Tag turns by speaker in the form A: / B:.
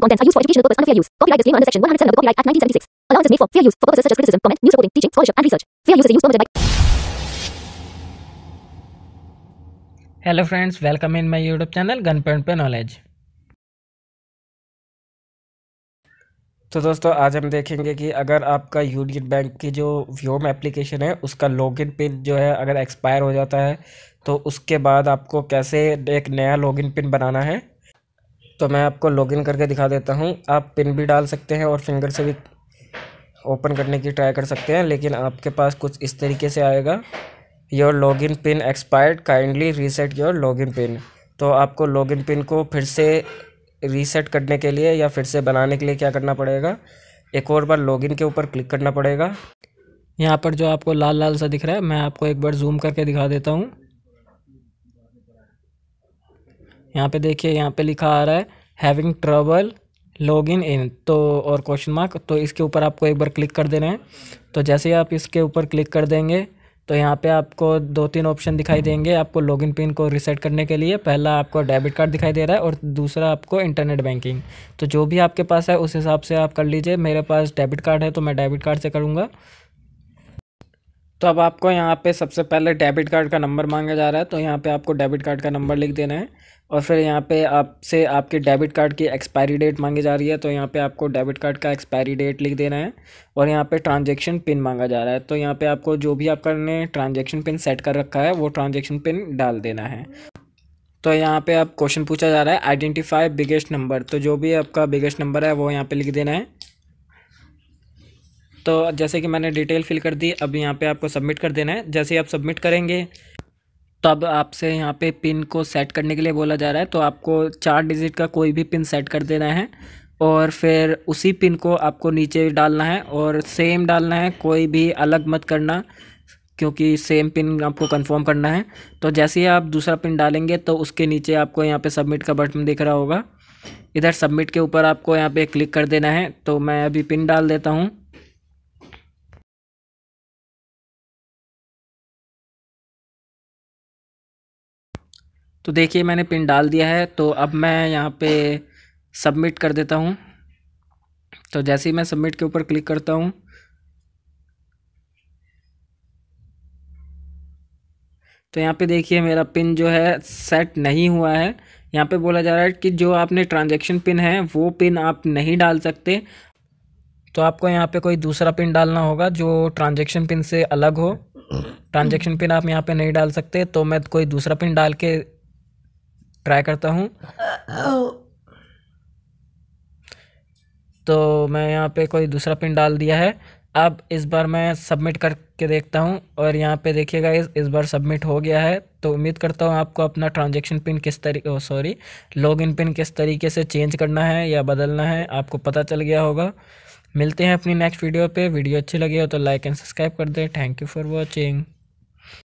A: Contents are used for educational purposes under fair use. Copyright disclaimer under section 107 of the Copyright Act 1976. Allowance is made for fair use for purposes such as criticism, comment, news reporting, teaching, scholarship, and research. Fair use is used permitted by. Hello friends, welcome in my YouTube channel Gunpoint point Knowledge. तो दोस्तों आज हम देखेंगे कि अगर आपका union bank की जो व्योम एप्लीकेशन है उसका लॉगिन पिन जो है अगर एक्सपायर हो जाता है तो उसके बाद आपको कैसे एक नया लॉगिन पिन बनाना है तो मैं आपको लॉगिन करके दिखा देता हूँ आप पिन भी डाल सकते हैं और फिंगर से भी ओपन करने की ट्राई कर सकते हैं लेकिन आपके पास कुछ इस तरीके से आएगा your login pin expired kindly reset your login pin तो आपको लॉगिन पिन को फिर से रीसेट करने के लिए या फिर से बनाने के लिए क्या करना पड़ेगा एक और बार लॉगिन के ऊपर क्लिक करना पड़ेगा यहाँ पर जो आपको लाल लाल सा दिख रहा है मैं आपको एक बार जूम करके दिखा देता हूँ यहाँ पे देखिए यहाँ पे लिखा आ रहा है having trouble log in in तो और क्वेश्चन मार्क तो इसके ऊपर आपको एक बार क्लिक कर देना है तो जैसे ही आप इसके ऊपर क्लिक कर देंगे तो यहाँ पे आपको दो तीन ऑप्शन दिखाई देंगे आपको लॉगिन पिन को रिसेट करने के लिए पहला आपको डेबिट कार्ड दिखाई दे रहा है और दूसरा आपको इंटरनेट बैंकिंग तो जो भी आपके पास है उस हिसाब से आप कर लीजिए मेरे पास डेबिट कार्ड है तो मैं डेबिट कार्ड से करूँगा तो अब आपको यहाँ पे सबसे पहले डेबिट कार्ड का नंबर मांगा जा रहा है तो यहाँ पे आपको डेबिट कार्ड का नंबर लिख देना है और फिर यहाँ पे आपसे आपके डेबिट कार्ड की एक्सपायरी डेट मांगी जा रही है तो यहाँ पे आपको डेबिट कार्ड का एक्सपायरी डेट लिख देना है और यहाँ पे ट्रांजैक्शन पिन मांगा जा रहा है तो यहाँ पे आपको जो भी आपका ने ट्रांजैक्शन पिन सेट कर रखा है वो ट्रांजैक्शन पिन डाल देना है तो यहाँ पे आप क्वेश्चन पूछा जा रहा है आइडेंटिफाई बिगेस्ट नंबर तो जो भी आपका बिगेस्ट नंबर है वो यहाँ पे लिख देना है तो जैसे कि मैंने डिटेल फिल कर दी अब यहाँ पे आपको सबमिट कर देना है जैसे आप सबमिट करेंगे तब आपसे यहाँ पे पिन को सेट करने के लिए बोला जा रहा है तो आपको चार डिजिट का कोई भी पिन सेट कर देना है और फिर उसी पिन को आपको नीचे डालना है और सेम डालना है कोई भी अलग मत करना क्योंकि सेम पिन आपको कंफर्म करना है तो जैसे ही आप दूसरा पिन डालेंगे तो उसके नीचे आपको यहाँ पे सबमिट का बटन दिख रहा होगा इधर सबमिट के ऊपर आपको यहाँ पे क्लिक कर देना है तो मैं अभी पिन डाल देता हूँ तो देखिए मैंने पिन डाल दिया है तो अब मैं यहाँ पे सबमिट कर देता हूँ तो जैसे ही मैं सबमिट के ऊपर क्लिक करता हूँ तो यहाँ पे देखिए मेरा पिन जो है सेट नहीं हुआ है यहाँ पे बोला जा रहा है कि जो आपने ट्रांजैक्शन पिन है वो पिन आप नहीं डाल सकते तो आपको यहाँ पे कोई दूसरा पिन डालना होगा जो ट्रांजैक्शन पिन से अलग हो ट्रांजैक्शन पिन आप यहाँ पे नहीं डाल सकते तो मैं कोई दूसरा पिन डाल के ट्राई करता हूँ तो मैं यहाँ पे कोई दूसरा पिन डाल दिया है अब इस बार मैं सबमिट करके देखता हूँ और यहाँ पे देखिएगा इस इस बार सबमिट हो गया है तो उम्मीद करता हूँ आपको अपना ट्रांजैक्शन पिन किस तरीके सॉरी लॉगिन पिन किस तरीके से चेंज करना है या बदलना है आपको पता चल गया होगा मिलते हैं अपनी नेक्स्ट वीडियो पे वीडियो अच्छी लगी हो तो लाइक एंड सब्सक्राइब कर दें थैंक यू फॉर वॉचिंग